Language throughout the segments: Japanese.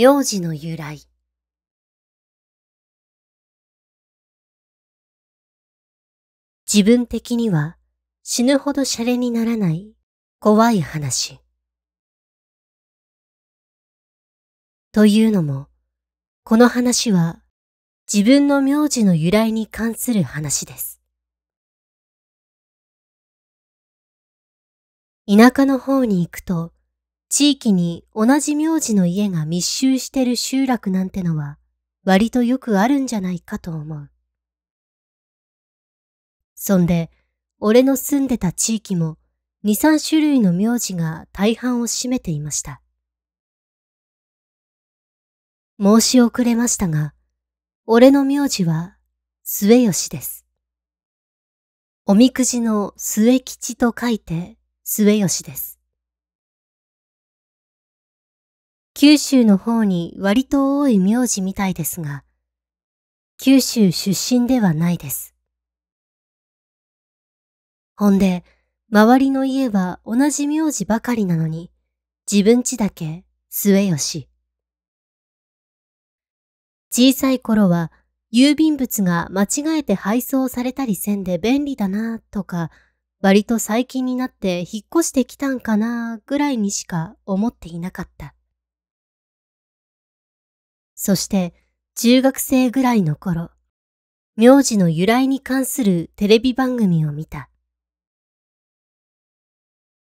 名字の由来。自分的には死ぬほどシャレにならない怖い話。というのも、この話は自分の名字の由来に関する話です。田舎の方に行くと地域に同じ名字の家が密集してる集落なんてのは割とよくあるんじゃないかと思う。そんで、俺の住んでた地域も2、3種類の名字が大半を占めていました。申し遅れましたが、俺の名字は末吉です。おみくじの末吉と書いて末吉です。九州の方に割と多い名字みたいですが、九州出身ではないです。ほんで、周りの家は同じ名字ばかりなのに、自分家だけ末吉。小さい頃は郵便物が間違えて配送されたりせんで便利だなとか、割と最近になって引っ越してきたんかなぐらいにしか思っていなかった。そして中学生ぐらいの頃、名字の由来に関するテレビ番組を見た。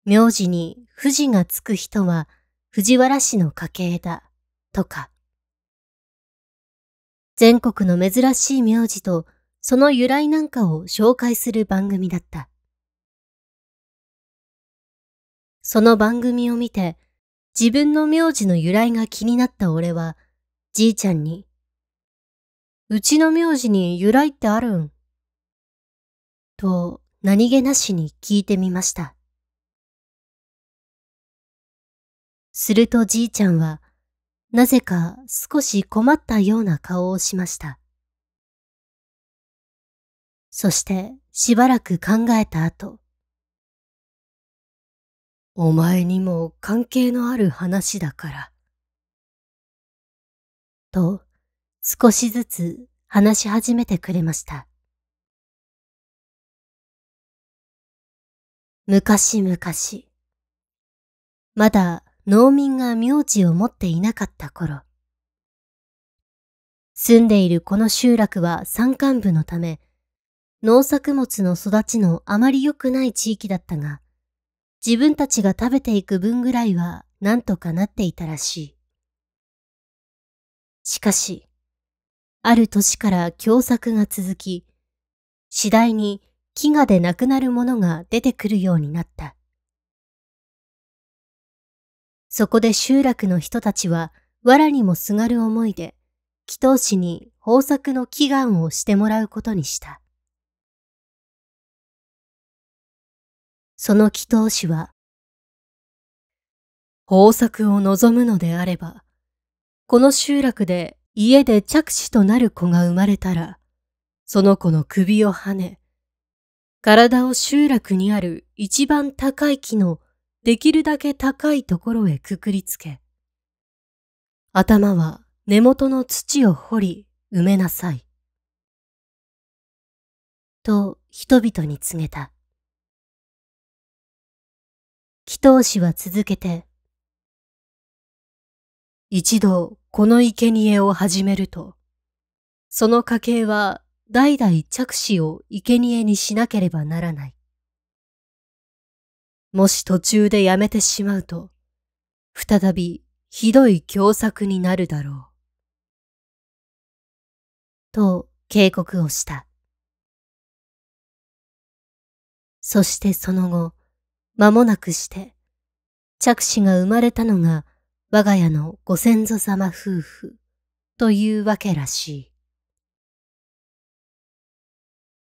名字に富士がつく人は藤原氏の家系だ、とか。全国の珍しい名字とその由来なんかを紹介する番組だった。その番組を見て自分の名字の由来が気になった俺はじいちゃんに。うちの名字に由来ってあるんと何気なしに聞いてみました。するとじいちゃんは、なぜか少し困ったような顔をしました。そしてしばらく考えた後、お前にも関係のある話だから、と少しずつ話し始めてくれました。昔々、まだ農民が名字を持っていなかった頃、住んでいるこの集落は山間部のため、農作物の育ちのあまり良くない地域だったが、自分たちが食べていく分ぐらいは何とかなっていたらしい。しかし、ある年から凶作が続き、次第に飢餓で亡くなるものが出てくるようになった。そこで集落の人たちは、藁にもすがる思いで、祈祷師に豊作の祈願をしてもらうことにした。その祈祷師は、豊作を望むのであれば、この集落で家で着手となる子が生まれたら、その子の首をはね、体を集落にある一番高い木のできるだけ高いところへくくりつけ、頭は根元の土を掘り埋めなさい。と人々に告げた。祈祷師は続けて一度この生贄を始めると、その家系は代々着手を生贄にしなければならない。もし途中でやめてしまうと、再びひどい凶作になるだろう。と警告をした。そしてその後、間もなくして、着手が生まれたのが我が家のご先祖様夫婦というわけらしい。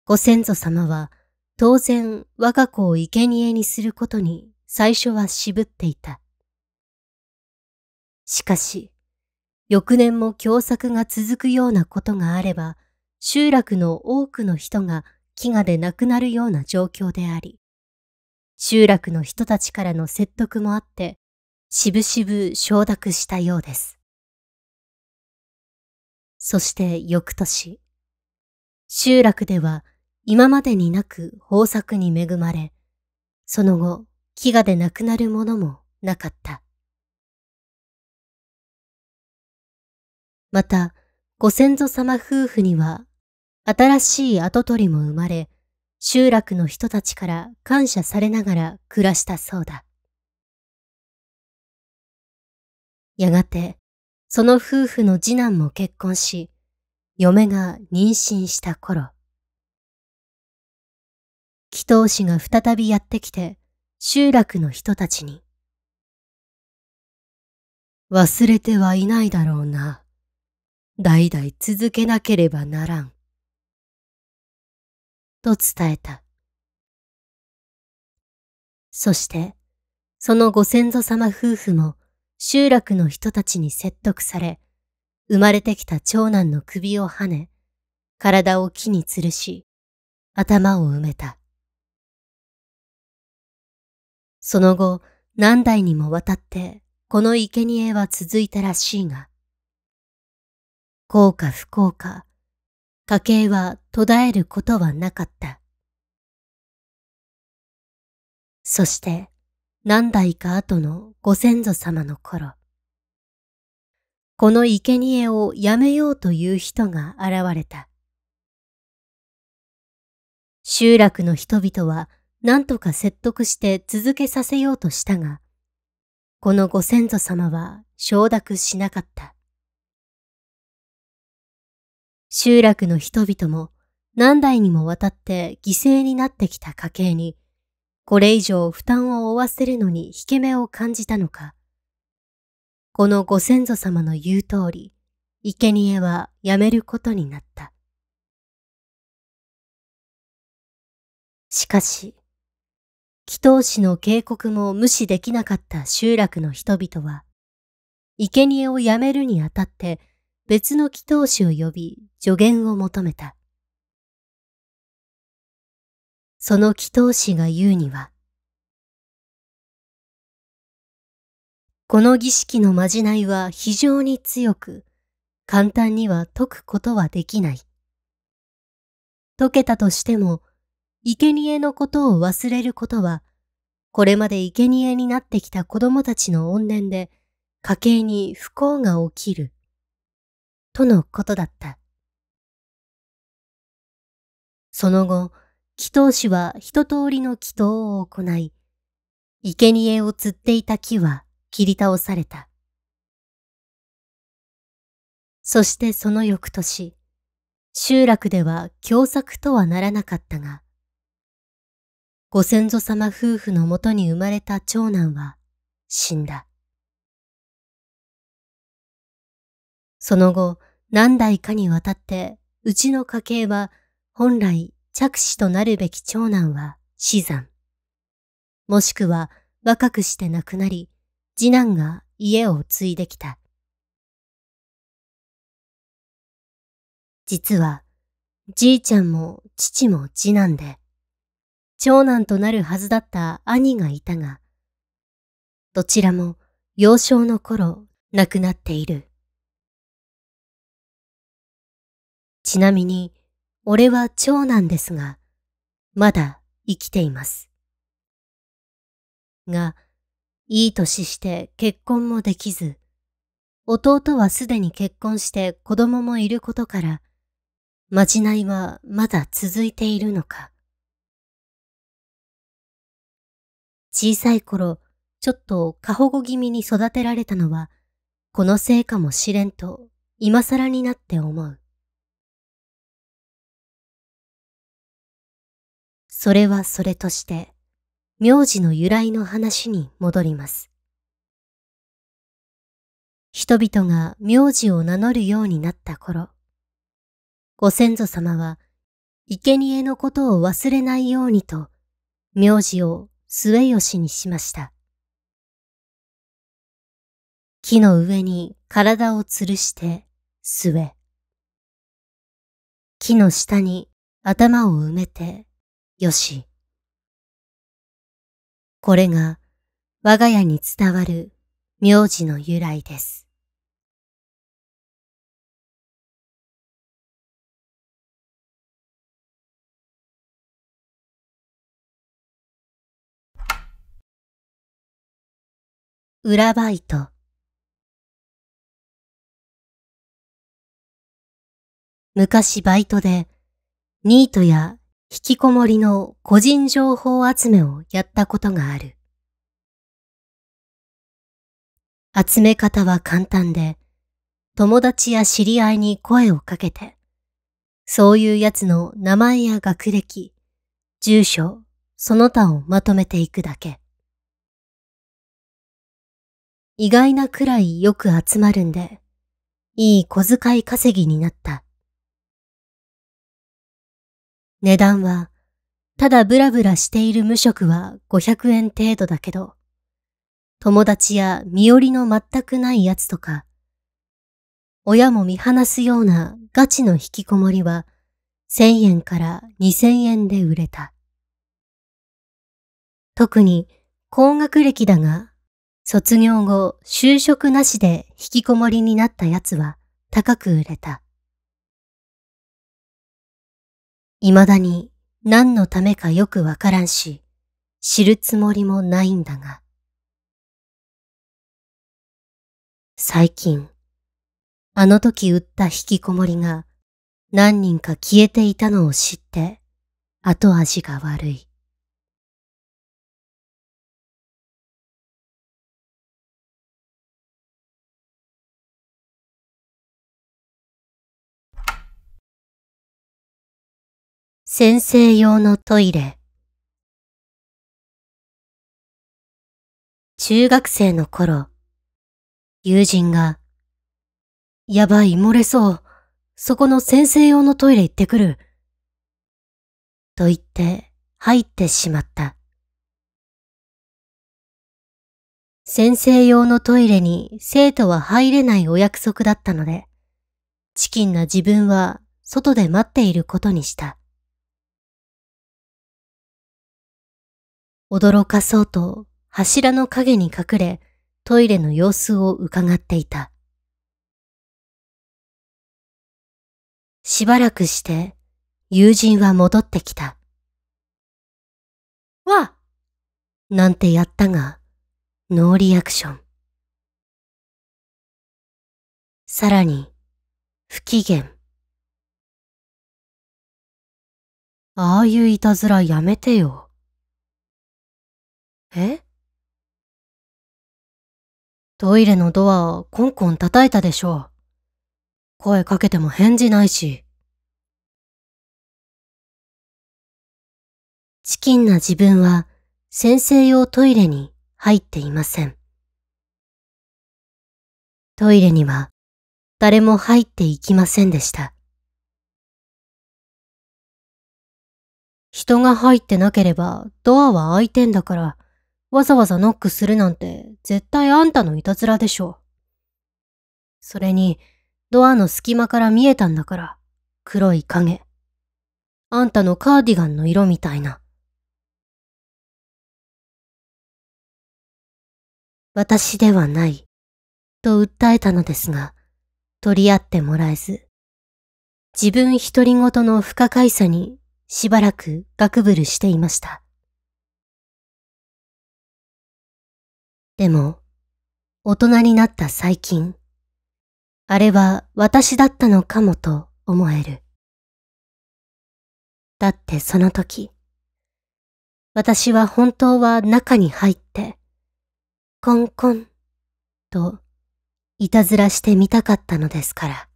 ご先祖様は当然我が子を生贄にすることに最初は渋っていた。しかし、翌年も凶作が続くようなことがあれば、集落の多くの人が飢餓で亡くなるような状況であり、集落の人たちからの説得もあって、しぶしぶ承諾したようです。そして翌年、集落では今までになく豊作に恵まれ、その後、飢餓で亡くなるものもなかった。また、ご先祖様夫婦には、新しい跡取りも生まれ、集落の人たちから感謝されながら暮らしたそうだ。やがて、その夫婦の次男も結婚し、嫁が妊娠した頃、祈祷師が再びやってきて、集落の人たちに、忘れてはいないだろうな。代々続けなければならん。と伝えた。そして、そのご先祖様夫婦も集落の人たちに説得され、生まれてきた長男の首をはね、体を木に吊るし、頭を埋めた。その後、何代にもわたって、この生贄は続いたらしいが、幸か不幸か、家計は途絶えることはなかった。そして、何代か後のご先祖様の頃、この生贄をやめようという人が現れた。集落の人々は何とか説得して続けさせようとしたが、このご先祖様は承諾しなかった。集落の人々も何代にもわたって犠牲になってきた家系にこれ以上負担を負わせるのに引け目を感じたのか。このご先祖様の言う通り、生贄はやめることになった。しかし、祈祷師の警告も無視できなかった集落の人々は、生贄をやめるにあたって別の祈祷師を呼び助言を求めた。その祈祷師が言うには、この儀式のまじないは非常に強く、簡単には解くことはできない。解けたとしても、生贄のことを忘れることは、これまで生贄になってきた子供たちの怨念で、家計に不幸が起きる。とのことだった。その後、祈祷師は一通りの祈祷を行い、生贄を釣っていた木は切り倒された。そしてその翌年、集落では凶作とはならなかったが、ご先祖様夫婦のもとに生まれた長男は死んだ。その後、何代かにわたって、うちの家系は本来着手となるべき長男は死産。もしくは若くして亡くなり、次男が家を継いできた。実は、じいちゃんも父も次男で、長男となるはずだった兄がいたが、どちらも幼少の頃亡くなっている。ちなみに、俺は長男ですが、まだ生きています。が、いい年して結婚もできず、弟はすでに結婚して子供もいることから、まじないはまだ続いているのか。小さい頃、ちょっと過保護気味に育てられたのは、このせいかもしれんと、今更になって思う。それはそれとして、名字の由来の話に戻ります。人々が名字を名乗るようになった頃、ご先祖様は、生贄のことを忘れないようにと、名字を末吉にしました。木の上に体を吊るして末。木の下に頭を埋めてよし。これが我が家に伝わる名字の由来です。裏バイト昔バイトでニートや引きこもりの個人情報集めをやったことがある。集め方は簡単で、友達や知り合いに声をかけて、そういうやつの名前や学歴、住所、その他をまとめていくだけ。意外なくらいよく集まるんで、いい小遣い稼ぎになった。値段は、ただブラブラしている無職は500円程度だけど、友達や身寄りの全くないやつとか、親も見放すようなガチの引きこもりは、1000円から2000円で売れた。特に高学歴だが、卒業後就職なしで引きこもりになったやつは高く売れた。未だに何のためかよくわからんし、知るつもりもないんだが。最近、あの時売った引きこもりが何人か消えていたのを知って、後味が悪い。先生用のトイレ。中学生の頃、友人が、やばい、漏れそう。そこの先生用のトイレ行ってくる。と言って入ってしまった。先生用のトイレに生徒は入れないお約束だったので、チキンな自分は外で待っていることにした。驚かそうと柱の影に隠れ、トイレの様子を伺っていた。しばらくして、友人は戻ってきた。わなんてやったが、ノーリアクション。さらに、不機嫌。ああいういたずらやめてよ。えトイレのドア、コンコン叩いたでしょう。声かけても返事ないし。チキンな自分は先生用トイレに入っていません。トイレには誰も入っていきませんでした。人が入ってなければドアは開いてんだからわざわざノックするなんて絶対あんたのいたずらでしょ。それに、ドアの隙間から見えたんだから、黒い影。あんたのカーディガンの色みたいな。私ではない、と訴えたのですが、取り合ってもらえず、自分人りとの不可解さにしばらくガクブルしていました。でも、大人になった最近、あれは私だったのかもと思える。だってその時、私は本当は中に入って、コンコンといたずらしてみたかったのですから。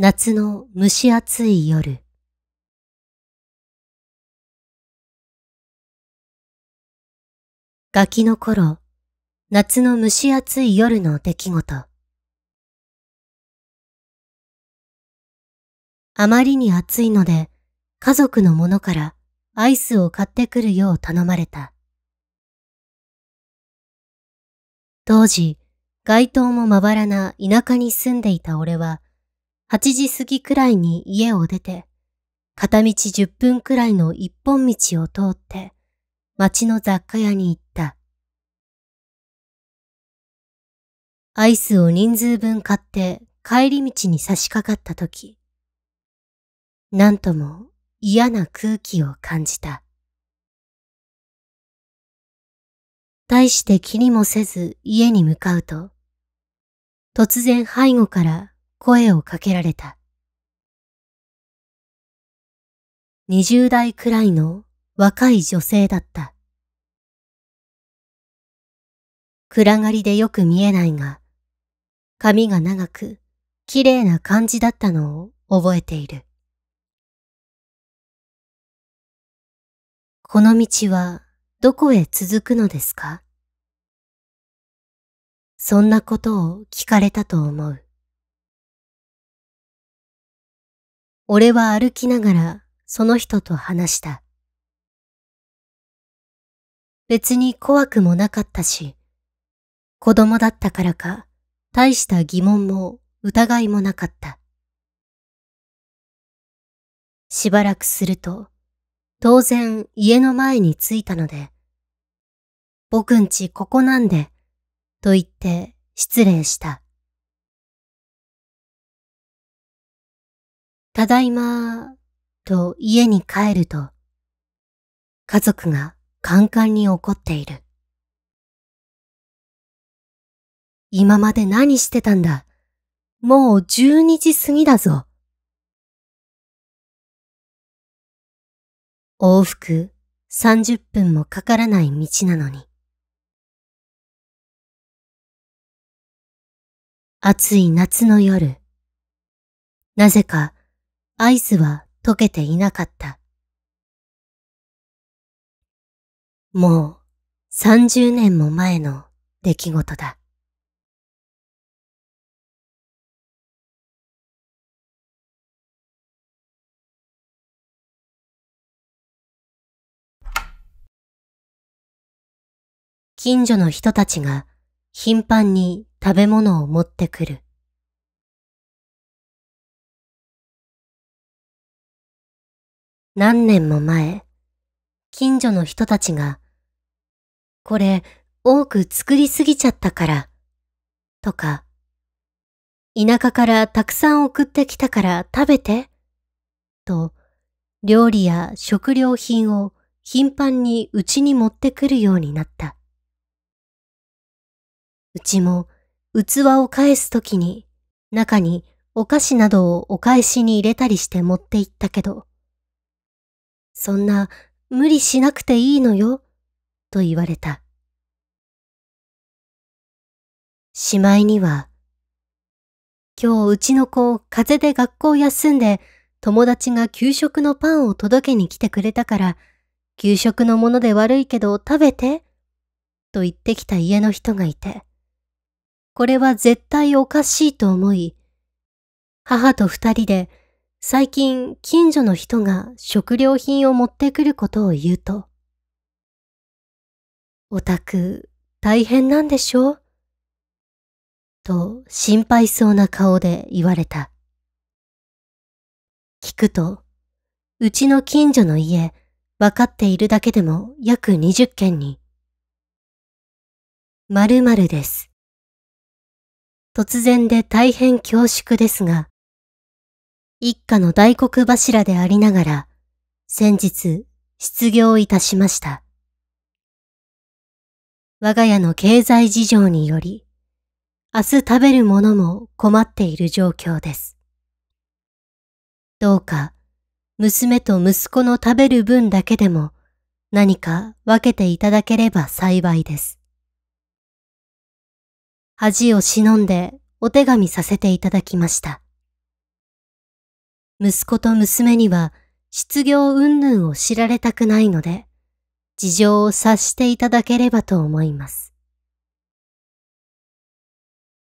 夏の蒸し暑い夜。ガキの頃、夏の蒸し暑い夜の出来事。あまりに暑いので、家族の者からアイスを買ってくるよう頼まれた。当時、街灯もまばらな田舎に住んでいた俺は、8時過ぎくらいに家を出て、片道10分くらいの一本道を通って、町の雑貨屋に行った。アイスを人数分買って帰り道に差し掛かった時、なんとも嫌な空気を感じた。大して気にもせず家に向かうと、突然背後から声をかけられた。20代くらいの若い女性だった。暗がりでよく見えないが、髪が長く綺麗な感じだったのを覚えている。この道はどこへ続くのですかそんなことを聞かれたと思う。俺は歩きながらその人と話した。別に怖くもなかったし、子供だったからか、大した疑問も疑いもなかった。しばらくすると、当然家の前に着いたので、僕んちここなんで、と言って失礼した。ただいま、と家に帰ると、家族がカンカンに怒っている。今まで何してたんだもう十二時過ぎだぞ。往復三十分もかからない道なのに。暑い夏の夜、なぜかアイスは溶けていなかった。もう三十年も前の出来事だ。近所の人たちが頻繁に食べ物を持ってくる。何年も前、近所の人たちが、これ多く作りすぎちゃったから、とか、田舎からたくさん送ってきたから食べて、と、料理や食料品を頻繁にうちに持ってくるようになった。うちも器を返すときに中にお菓子などをお返しに入れたりして持って行ったけど、そんな無理しなくていいのよ、と言われた。しまいには、今日うちの子風邪で学校休んで友達が給食のパンを届けに来てくれたから、給食のもので悪いけど食べて、と言ってきた家の人がいて、これは絶対おかしいと思い、母と二人で最近近所の人が食料品を持ってくることを言うと、オタク大変なんでしょうと心配そうな顔で言われた。聞くと、うちの近所の家、分かっているだけでも約20件に、まるです。突然で大変恐縮ですが、一家の大黒柱でありながら、先日失業いたしました。我が家の経済事情により、明日食べるものも困っている状況です。どうか、娘と息子の食べる分だけでも何か分けていただければ幸いです。恥を忍んでお手紙させていただきました。息子と娘には失業云々を知られたくないので、事情を察していただければと思います。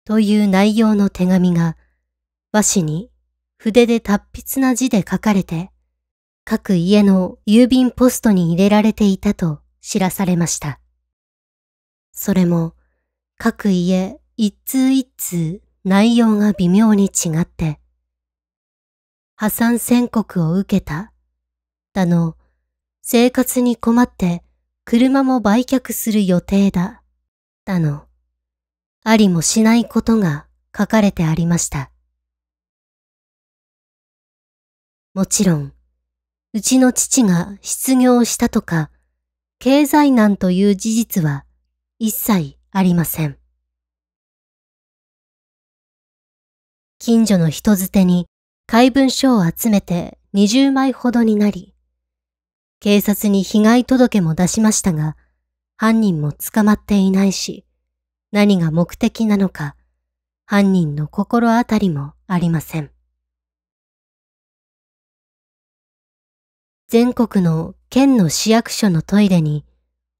という内容の手紙が、和紙に筆で達筆な字で書かれて、各家の郵便ポストに入れられていたと知らされました。それも、各家一通一通内容が微妙に違って、破産宣告を受けた。だの、生活に困って車も売却する予定だ。だの、ありもしないことが書かれてありました。もちろん、うちの父が失業したとか、経済難という事実は一切ありません。近所の人づてに怪文書を集めて20枚ほどになり、警察に被害届も出しましたが、犯人も捕まっていないし、何が目的なのか、犯人の心当たりもありません。全国の県の市役所のトイレに、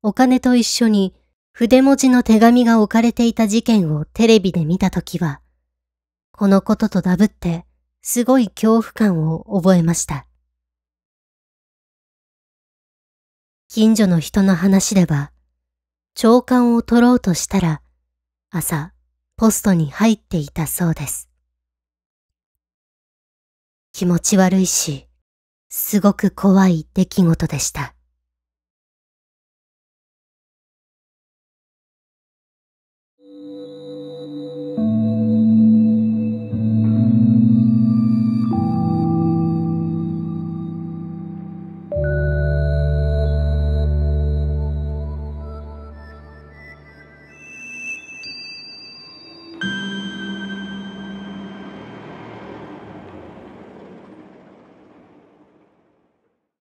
お金と一緒に筆文字の手紙が置かれていた事件をテレビで見たときは、このこととダブってすごい恐怖感を覚えました。近所の人の話では、長官を取ろうとしたら、朝、ポストに入っていたそうです。気持ち悪いし、すごく怖い出来事でした。